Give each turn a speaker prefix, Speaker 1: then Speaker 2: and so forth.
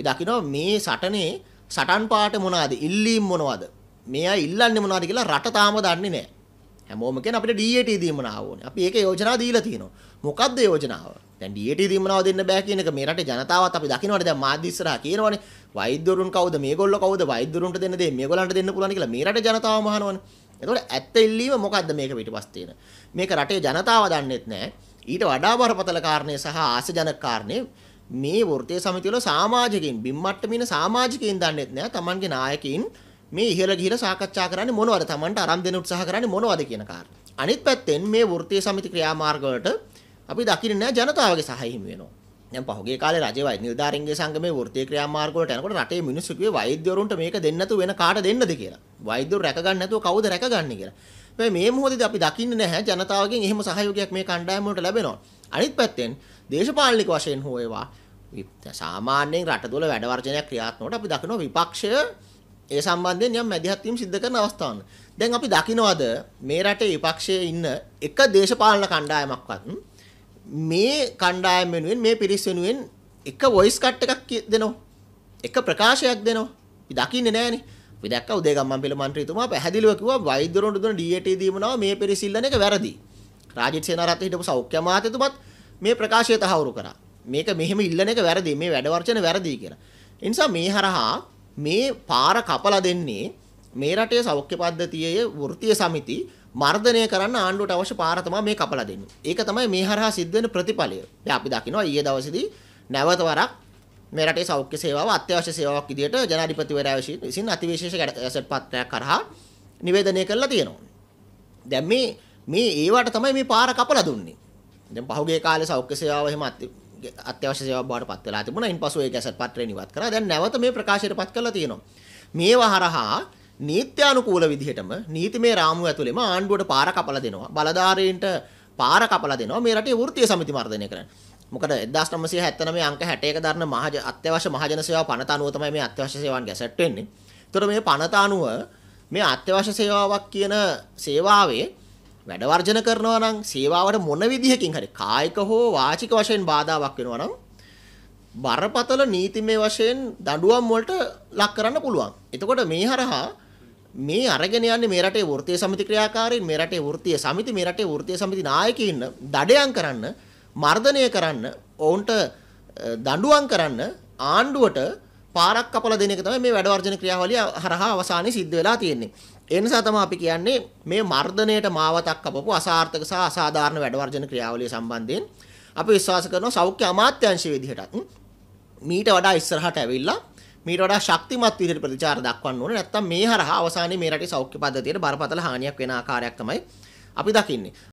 Speaker 1: අපි දකිනවා මේ සටනේ සටන් පාට මොනවාද? ඉල්ලීම් මොනවාද? මේ අය ඉල්ලන්නේ මොනවාද කියලා රට තාම දන්නේ නැහැ. හැමෝම කියන අපිට DAT දීමනාව ඕනේ. අපි ඒක යෝජනා දීලා තියෙනවා. මොකද්ද යෝජනාව? දැන් DAT දීමනාව දෙන්න බෑ කියන එක මේ රටේ ජනතාවත් අපි දකිනවානේ දැන් මාධ්‍ය ඉස්සරහා කියනවනේ. වෛද්‍යවරුන් කවුද? මේගොල්ලෝ කවුද? වෛද්‍යවරුන්ට දෙන්න දේ මේගොල්ලන්ට දෙන්න පුළුවන් කියලා මේ රටේ ජනතාව මහනවනේ. එතකොට ඇත්ත ඉල්ලීම මොකද්ද මේක පිටිපස්ස තියෙන? මේක රටේ ජනතාව දන්නෙත් නැහැ. ඊට වඩා බරපතල කාරණේ සහ ආශජනක කාරණේ මේ වෘත්තීය සමිතිවල සමාජිකයින් බිම් මට්ටමින සමාජිකයින් දන්නෙත් නෑ Tamanගේ නායකයින් මේ ඉහළ ගිහිලා සාකච්ඡා කරන්නේ මොනවද Tamanට අරන් දෙන්න උත්සාහ කරන්නේ මොනවද කියන කාරණා. අනිත් පැත්තෙන් මේ වෘත්තීය සමිති ක්‍රියාමාර්ග වලට අපි දකින්නේ නෑ ජනතාවගේ සහය හිමි වෙනවා. දැන් පහුගිය කාලේ රජයේ වෛද්‍ය නිලධාරීන්ගේ සංගමේ වෘත්තීය ක්‍රියාමාර්ග වලට යනකොට රටේ මිනිස්සු කිව්වේ වෛද්‍යවරුන්ට මේක දෙන්න නැතුව වෙන කාට දෙන්නද කියලා. වෛද්‍යවරු රැකගන්න නැතුව කවුද රැකගන්නේ කියලා. මේ මේ මොහොතේදී අපි දකින්නේ නැහැ ජනතාවගෙන් එහෙම සහයෝගයක් මේ කණ්ඩායම වලට ලැබෙනවා. අනිත් පැත්තෙන් දේශපාලනික වශයෙන් හෝ ඒවා සාමාන්‍යයෙන් රට තුළ වැඩ වර්ජනයක් ක්‍රියාත්මකවට අපි දකිනවා විපක්ෂය ඒ සම්බන්ධයෙන් යම් මැදිහත් වීම සිද්ධ කරන අවස්ථාවන්. දැන් අපි දකිනවද මේ රටේ විපක්ෂයේ ඉන්න එක දේශපාලන කණ්ඩායමක්වත් මේ කණ්ඩායම වෙනුවෙන් මේ පිරිස් වෙනුවෙන් එක වොයිස් කට් එකක් දෙනවා. එක ප්‍රකාශයක් දෙනවා. අපි දකින්නේ නැහනේ. අපි දැක්ක උදේගම්මන්පිල മന്ത്രിතුමා පැහැදිලිව කිව්වා වෛද්‍යවරුන්ට දුන DAT දීම නම මේ පරිශීලන එක වැරදි. රාජිත් සේනාරත්න හිටපු සෞඛ්‍ය අමාත්‍යතුමත් මේ ප්‍රකාශය තහවුරු කරා. මේක මෙහෙම ඉල්ලන එක වැරදි. මේ වැඩ වර්ජන වැරදි කියලා. ඒ නිසා මේ හරහා මේ පාර කපලා දෙන්නේ මේ රටේ සෞඛ්‍ය පද්ධතියේ වෘත්තීය සමිති මර්ධනය කරන්න ආණ්ඩුවට අවශ්‍ය පාර තමයි මේ කපලා දෙන්නේ. ඒක තමයි මේ හරහා සිද්ධ වෙන ප්‍රතිඵලය. දැන් අපි දකිනවා ඊයේ දවසේදී නැවත වරක් මේ රටේ සෞඛ්‍ය සේවාව අත්‍යවශ්‍ය සේවාවක් විදිහට ජනාධිපතිවරයා විසින් අතිවිශේෂ ඇසට් පත්‍රයක් කරහා නිවේදනය කරලා තියෙනවා. දැන් මේ මේ ඒවට තමයි මේ පාර කපලා දුන්නේ. දැන් පහුගිය කාලේ සෞඛ්‍ය සේවාව එහෙම අත්‍යවශ්‍ය සේවාවක් බවට පත් වෙලා තිබුණා. ඉන්පසු ඒක ඇසට් පත්‍රයෙන් ඉවත් කරා. දැන් නැවත මේ ප්‍රකාශයට පත් කරලා තියෙනවා. මේවා හරහා නීත්‍යානුකූල විදිහටම නීතිමය රාමුව ඇතුළේම ආණ්ඩුවට පාර කපලා දෙනවා. බලධාරීන්ට පාර කපලා දෙනවා මේ රටේ වෘත්තීය සමිති මර්ධනය කරන්න. මොකද 1979 අංක 61 දරන මහජ අත්‍යවශ්‍ය මහජන සේවා පනත අනුව තමයි මේ අත්‍යවශ්‍ය සේවාන් ගැසට් වෙන්නේ. ඒතර මේ පනත අනුව මේ අත්‍යවශ්‍ය සේවාවක් කියන සේවාවේ වැඩ වර්ජන කරනවා නම් සේවාවට මොන විදිහකින් හරි කායික හෝ වාචික වශයෙන් බාධාවක් වෙනවා නම් බරපතල නීතිමය වශයෙන් දඬුවම් වලට ලක් කරන්න පුළුවන්. එතකොට මේ හරහා මේ අරගෙන යන්නේ මේ රටේ වෘත්තීය සමිති ක්‍රියාකාරීන් මේ රටේ වෘත්තීය සමිති මේ රටේ වෘත්තීය සමිති නායකයින් දඩයම් කරන්න මර්ධනය කරන්න ඔවුන්ට දඬුවම් කරන්න ආණ්ඩුවට පාරක් කපලා දෙන එක තමයි මේ වැඩ වර්ජන ක්‍රියාවලිය හරහා අවසානයේ සිද්ධ වෙලා තියෙන්නේ. ඒ නිසා තමයි අපි කියන්නේ මේ මර්ධණයට මාවතක් කපපු අසාර්ථක සහ අසාධාරණ වැඩ වර්ජන ක්‍රියාවලිය සම්බන්ධයෙන් අපි විශ්වාස කරනවා සෞඛ්‍ය අමාත්‍යාංශයේ විදිහටත් මීට වඩා ඉස්සරහට ඇවිල්ලා මීට වඩා ශක්තිමත් විදිහට ප්‍රතිචාර දක්වන්න ඕනේ. නැත්තම් මේ හරහා අවසානයේ මේ රටේ සෞඛ්‍ය පද්ධතියට බරපතල හානියක් වෙන ආකාරයක් තමයි අපි දකින්නේ.